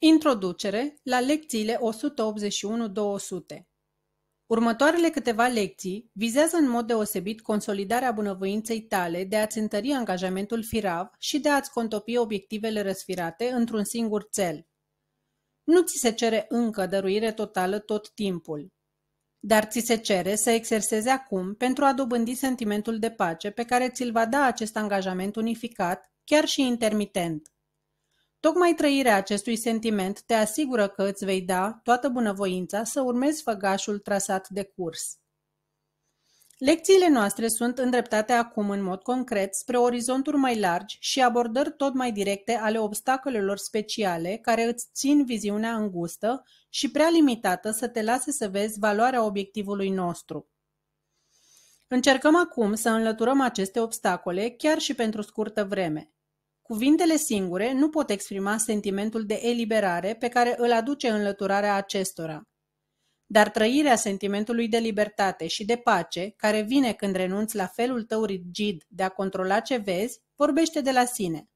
Introducere la lecțiile 181-200 Următoarele câteva lecții vizează în mod deosebit consolidarea bunăvoinței tale de a-ți întări angajamentul firav și de a-ți contopi obiectivele răsfirate într-un singur cel. Nu ți se cere încă dăruire totală tot timpul, dar ți se cere să exersezi acum pentru a dobândi sentimentul de pace pe care ți-l va da acest angajament unificat, chiar și intermitent. Tocmai trăirea acestui sentiment te asigură că îți vei da toată bunăvoința să urmezi făgașul trasat de curs. Lecțiile noastre sunt îndreptate acum în mod concret spre orizonturi mai largi și abordări tot mai directe ale obstacolelor speciale care îți țin viziunea îngustă și prea limitată să te lase să vezi valoarea obiectivului nostru. Încercăm acum să înlăturăm aceste obstacole chiar și pentru scurtă vreme. Cuvintele singure nu pot exprima sentimentul de eliberare pe care îl aduce înlăturarea acestora. Dar trăirea sentimentului de libertate și de pace, care vine când renunți la felul tău rigid de a controla ce vezi, vorbește de la sine.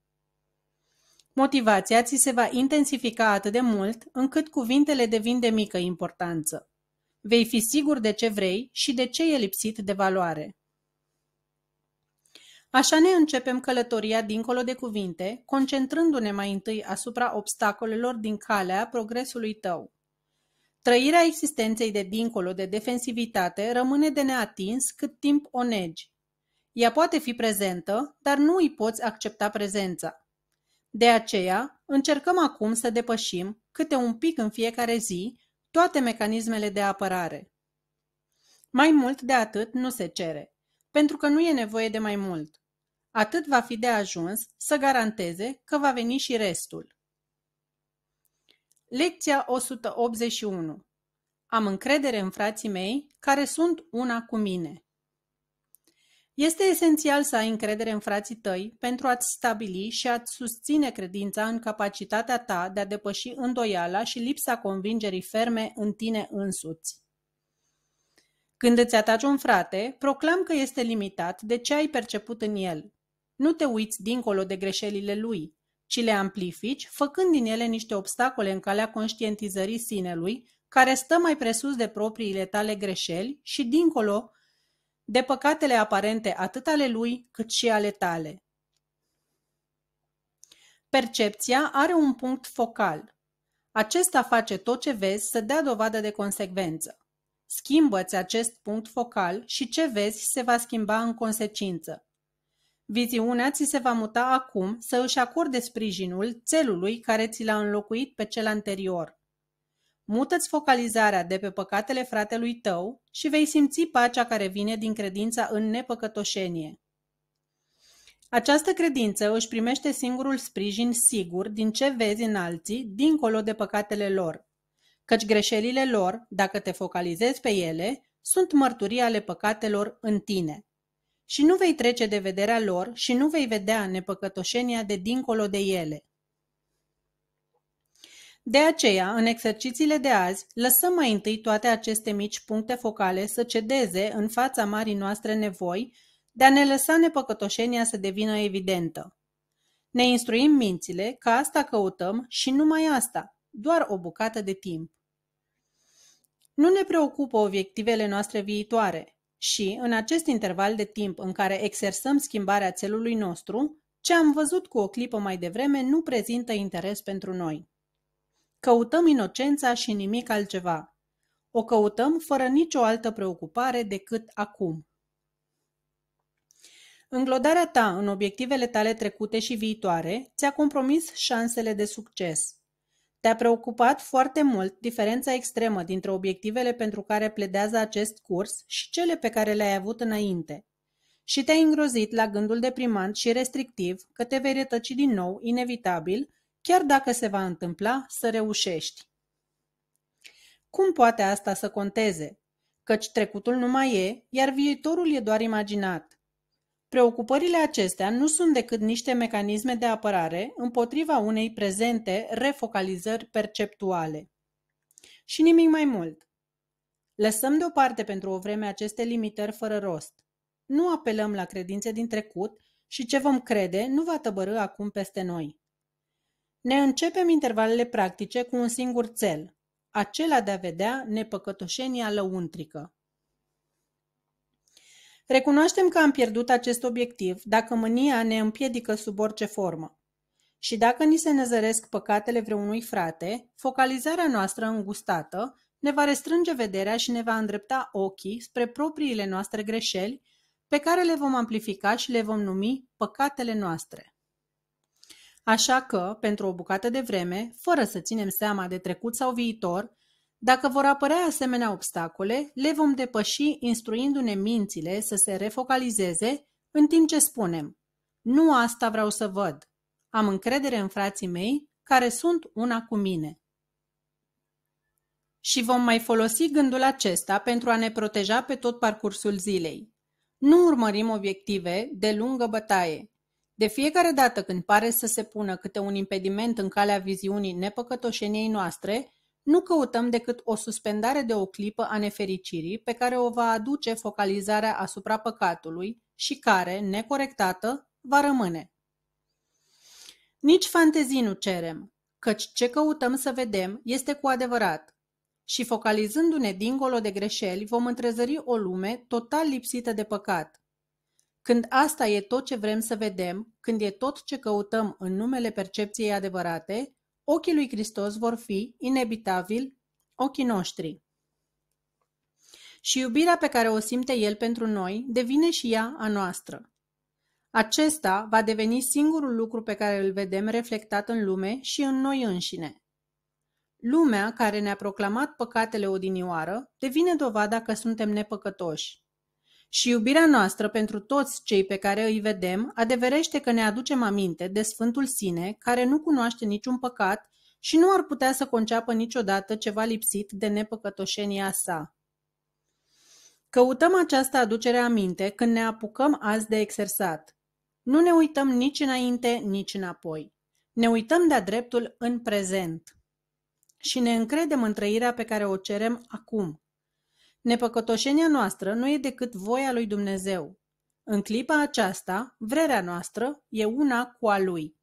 Motivația ți se va intensifica atât de mult încât cuvintele devin de mică importanță. Vei fi sigur de ce vrei și de ce e lipsit de valoare. Așa ne începem călătoria dincolo de cuvinte, concentrându-ne mai întâi asupra obstacolelor din calea progresului tău. Trăirea existenței de dincolo de defensivitate rămâne de neatins cât timp o negi. Ea poate fi prezentă, dar nu îi poți accepta prezența. De aceea, încercăm acum să depășim, câte un pic în fiecare zi, toate mecanismele de apărare. Mai mult de atât nu se cere, pentru că nu e nevoie de mai mult. Atât va fi de ajuns să garanteze că va veni și restul. Lecția 181 Am încredere în frații mei care sunt una cu mine. Este esențial să ai încredere în frații tăi pentru a-ți stabili și a-ți susține credința în capacitatea ta de a depăși îndoiala și lipsa convingerii ferme în tine însuți. Când îți ataci un frate, proclam că este limitat de ce ai perceput în el. Nu te uiți dincolo de greșelile lui, ci le amplifici, făcând din ele niște obstacole în calea conștientizării sinelui, care stă mai presus de propriile tale greșeli și dincolo de păcatele aparente atât ale lui cât și ale tale. Percepția are un punct focal. Acesta face tot ce vezi să dea dovadă de consecvență. Schimbă-ți acest punct focal și ce vezi se va schimba în consecință. Viziunea ți se va muta acum să își acorde sprijinul țelului care ți l-a înlocuit pe cel anterior. Mută-ți focalizarea de pe păcatele fratelui tău și vei simți pacea care vine din credința în nepăcătoșenie. Această credință își primește singurul sprijin sigur din ce vezi în alții, dincolo de păcatele lor. Căci greșelile lor, dacă te focalizezi pe ele, sunt mărturii ale păcatelor în tine și nu vei trece de vederea lor și nu vei vedea nepăcătoșenia de dincolo de ele. De aceea, în exercițiile de azi, lăsăm mai întâi toate aceste mici puncte focale să cedeze în fața marii noastre nevoi de a ne lăsa nepăcătoșenia să devină evidentă. Ne instruim mințile că asta căutăm și numai asta, doar o bucată de timp. Nu ne preocupă obiectivele noastre viitoare, și, în acest interval de timp în care exersăm schimbarea țelului nostru, ce am văzut cu o clipă mai devreme nu prezintă interes pentru noi. Căutăm inocența și nimic altceva. O căutăm fără nicio altă preocupare decât acum. Înglodarea ta în obiectivele tale trecute și viitoare ți-a compromis șansele de succes. Te-a preocupat foarte mult diferența extremă dintre obiectivele pentru care pledează acest curs și cele pe care le-ai avut înainte. Și te-ai îngrozit la gândul deprimant și restrictiv că te vei retăci din nou, inevitabil, chiar dacă se va întâmpla să reușești. Cum poate asta să conteze? Căci trecutul nu mai e, iar viitorul e doar imaginat. Preocupările acestea nu sunt decât niște mecanisme de apărare împotriva unei prezente refocalizări perceptuale. Și nimic mai mult. Lăsăm deoparte pentru o vreme aceste limitări fără rost. Nu apelăm la credințe din trecut și ce vom crede nu va tăbărâ acum peste noi. Ne începem intervalele practice cu un singur cel, acela de a vedea nepăcătoșenia lăuntrică. Recunoaștem că am pierdut acest obiectiv dacă mânia ne împiedică sub orice formă. Și dacă ni se nezăresc păcatele vreunui frate, focalizarea noastră îngustată ne va restrânge vederea și ne va îndrepta ochii spre propriile noastre greșeli, pe care le vom amplifica și le vom numi păcatele noastre. Așa că, pentru o bucată de vreme, fără să ținem seama de trecut sau viitor, dacă vor apărea asemenea obstacole, le vom depăși instruindu-ne mințile să se refocalizeze în timp ce spunem Nu asta vreau să văd. Am încredere în frații mei care sunt una cu mine. Și vom mai folosi gândul acesta pentru a ne proteja pe tot parcursul zilei. Nu urmărim obiective de lungă bătaie. De fiecare dată când pare să se pună câte un impediment în calea viziunii nepăcătoșeniei noastre, nu căutăm decât o suspendare de o clipă a nefericirii pe care o va aduce focalizarea asupra păcatului și care, necorectată, va rămâne. Nici fantezii nu cerem, căci ce căutăm să vedem este cu adevărat. Și focalizându-ne dincolo de greșeli, vom întrezări o lume total lipsită de păcat. Când asta e tot ce vrem să vedem, când e tot ce căutăm în numele percepției adevărate, ochii lui Hristos vor fi, inevitabil, ochii noștri. Și iubirea pe care o simte El pentru noi devine și ea a noastră. Acesta va deveni singurul lucru pe care îl vedem reflectat în lume și în noi înșine. Lumea care ne-a proclamat păcatele odinioară devine dovada că suntem nepăcătoși. Și iubirea noastră pentru toți cei pe care îi vedem adeverește că ne aducem aminte de Sfântul Sine, care nu cunoaște niciun păcat și nu ar putea să conceapă niciodată ceva lipsit de nepăcătoșenia sa. Căutăm această aducere aminte când ne apucăm azi de exersat. Nu ne uităm nici înainte, nici înapoi. Ne uităm de-a dreptul în prezent și ne încredem în trăirea pe care o cerem acum, Nepăcătoșenia noastră nu e decât voia lui Dumnezeu. În clipa aceasta, vrerea noastră e una cu a Lui.